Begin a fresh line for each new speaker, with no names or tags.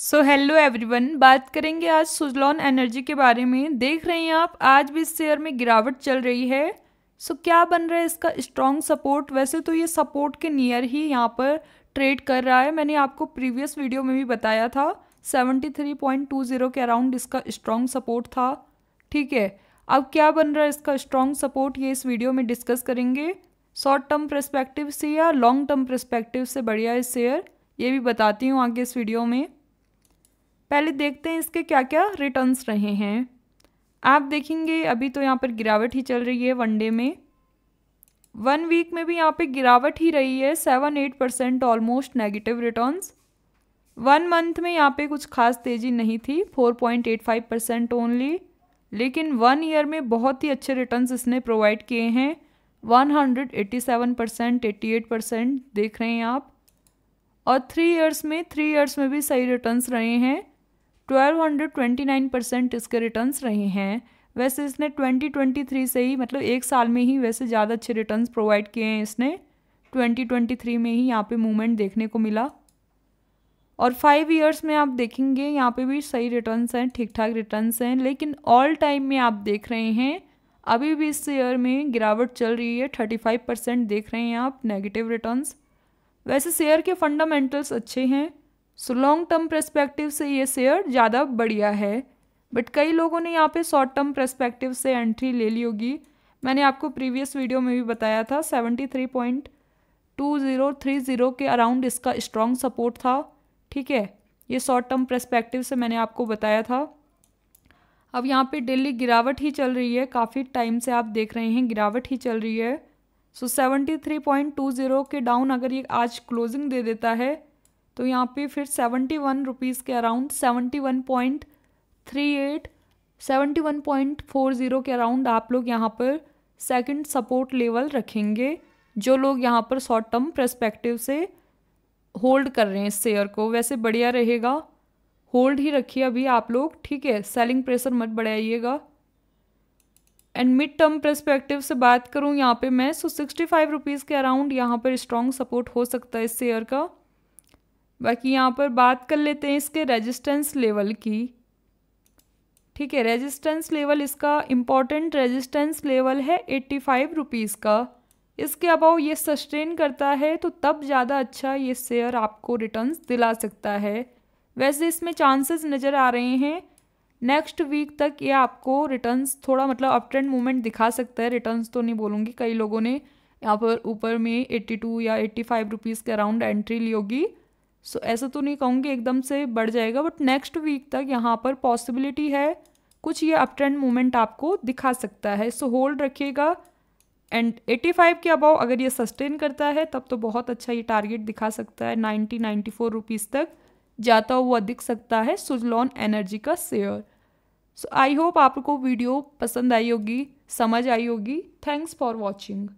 so hello everyone बात करेंगे आज सुजलॉन एनर्जी के बारे में देख रहे हैं आप आज भी इस शेयर में गिरावट चल रही है सो so, क्या बन रहा है इसका स्ट्रॉन्ग सपोर्ट वैसे तो ये सपोर्ट के नियर ही यहाँ पर ट्रेड कर रहा है मैंने आपको प्रीवियस वीडियो में भी बताया था 73.20 के अराउंड इसका स्ट्रॉन्ग सपोर्ट था ठीक है अब क्या बन रहा है इसका स्ट्रॉन्ग सपोर्ट ये इस वीडियो में डिस्कस करेंगे शॉर्ट टर्म प्रस्पेक्टिव से या लॉन्ग टर्म प्रस्पेक्टिव से बढ़िया है शेयर ये भी बताती हूँ आगे इस वीडियो में पहले देखते हैं इसके क्या क्या रिटर्न्स रहे हैं आप देखेंगे अभी तो यहाँ पर गिरावट ही चल रही है वनडे में वन वीक में भी यहाँ पे गिरावट ही रही है seven eight percent almost negative returns one month में यहाँ पे कुछ खास तेज़ी नहीं थी four point eight five percent only लेकिन वन ईयर में बहुत ही अच्छे रिटर्न्स इसने प्रोवाइड किए हैं one hundred eighty seven percent eighty eight percent देख रहे हैं आप और थ्री ईयर्स में थ्री ईयर्स में भी सही रिटर्न्स रहे हैं 1229 परसेंट इसके रिटर्न्स रहे हैं वैसे इसने 2023 से ही मतलब एक साल में ही वैसे ज़्यादा अच्छे रिटर्न्स प्रोवाइड किए हैं इसने 2023 में ही यहाँ पे मूवमेंट देखने को मिला और फाइव इयर्स में आप देखेंगे यहाँ पे भी सही रिटर्न्स हैं ठीक ठाक रिटर्न्स हैं लेकिन ऑल टाइम में आप देख रहे हैं अभी भी इस ईयर में गिरावट चल रही है थर्टी फाइव परसेंट देख रहे हैं आप नेगेटिव रिटर्न्स वैसे शेयर के फंडामेंटल्स अच्छे हैं सो लॉन्ग टर्म प्रस्पेक्टिव से ये शेयर ज़्यादा बढ़िया है बट कई लोगों ने यहाँ पे शॉर्ट टर्म प्रस्पेक्टिव से एंट्री ले ली होगी मैंने आपको प्रीवियस वीडियो में भी बताया था seventy three point two zero three zero के अराउंड इसका स्ट्रॉन्ग सपोर्ट था ठीक है ये शॉर्ट टर्म प्रस्पेक्टिव से मैंने आपको बताया था अब यहाँ पे डेली गिरावट ही चल रही है काफ़ी टाइम से आप देख रहे हैं गिरावट ही चल रही है so seventy three point two zero के डाउन अगर ये आज क्लोजिंग दे देता है तो यहाँ पे फिर सेवेंटी वन रुपीज़ के around seventy one point three eight seventy one point four zero के अराउंड आप लोग यहाँ पर सेकंड सपोर्ट लेवल रखेंगे जो लोग यहाँ पर शॉर्ट टर्म प्रस्पेक्टिव से होल्ड कर रहे हैं इस शेयर को वैसे बढ़िया रहेगा होल्ड ही रखिए अभी आप लोग ठीक है सेलिंग प्रेशर मत बढ़ाइएगा एंड मिड टर्म प्रस्पेक्टिव से बात करूँ यहाँ पे मैं सो सिक्सटी फाइव रुपीज़ के अराउंड यहाँ पर स्ट्रॉन्ग सपोर्ट हो सकता है इस शेयर का बाकी यहाँ पर बात कर लेते हैं इसके रेजिस्टेंस लेवल की ठीक है रेजिस्टेंस लेवल इसका इम्पॉर्टेंट रेजिस्टेंस लेवल है एट्टी फाइव रुपीज़ का इसके अबाव ये सस्टेन करता है तो तब ज़्यादा अच्छा ये शेयर आपको रिटर्न्स दिला सकता है वैसे इसमें चांसेस नज़र आ रहे हैं नेक्स्ट वीक तक ये आपको रिटर्न्स थोड़ा मतलब अप ट्रेंड मूवमेंट दिखा सकता है रिटर्न्स तो नहीं बोलूँगी कई लोगों ने यहाँ पर ऊपर में 82 या 85 फाइव रुपीज़ के अराउंड एंट्री ली होगी सो so, ऐसा तो नहीं कहूँगी एकदम से बढ़ जाएगा बट नेक्स्ट वीक तक यहाँ पर पॉसिबिलिटी है कुछ ये अप ट्रेंड मूवमेंट आपको दिखा सकता है सो होल्ड रखिएगा एंड 85 के अबाव अगर ये सस्टेन करता है तब तो बहुत अच्छा ये टारगेट दिखा सकता है 90 नाइन्टी फोर रुपीज़ तक जाता हुआ दिख सकता है सुजलॉन एनर्जी का शेयर सो आई होप आपको वीडियो पसंद आई होगी समझ आई होगी थैंक्स फॉर वॉचिंग